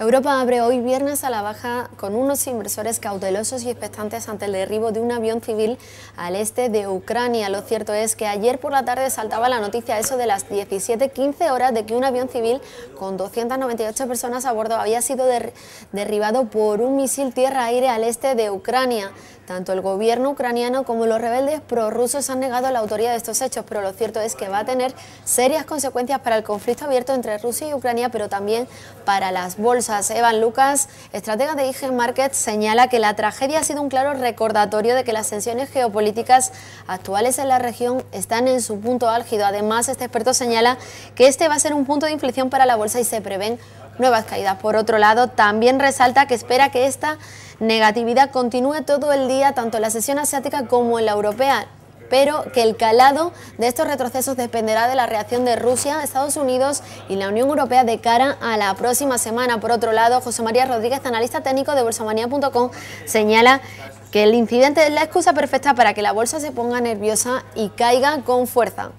Europa abre hoy viernes a la baja con unos inversores cautelosos y expectantes ante el derribo de un avión civil al este de Ucrania. Lo cierto es que ayer por la tarde saltaba la noticia eso de las 17.15 horas de que un avión civil con 298 personas a bordo había sido derribado por un misil tierra-aire al este de Ucrania. Tanto el gobierno ucraniano como los rebeldes prorrusos han negado la autoría de estos hechos, pero lo cierto es que va a tener serias consecuencias para el conflicto abierto entre Rusia y Ucrania, pero también para las bolsas. Evan Lucas, estratega de IG Market señala que la tragedia ha sido un claro recordatorio de que las tensiones geopolíticas actuales en la región están en su punto álgido. Además, este experto señala que este va a ser un punto de inflexión para la bolsa y se prevén nuevas caídas. Por otro lado, también resalta que espera que esta negatividad continúe todo el día, tanto en la sesión asiática como en la europea pero que el calado de estos retrocesos dependerá de la reacción de Rusia, Estados Unidos y la Unión Europea de cara a la próxima semana. Por otro lado, José María Rodríguez, analista técnico de bolsamanía.com, señala que el incidente es la excusa perfecta para que la bolsa se ponga nerviosa y caiga con fuerza.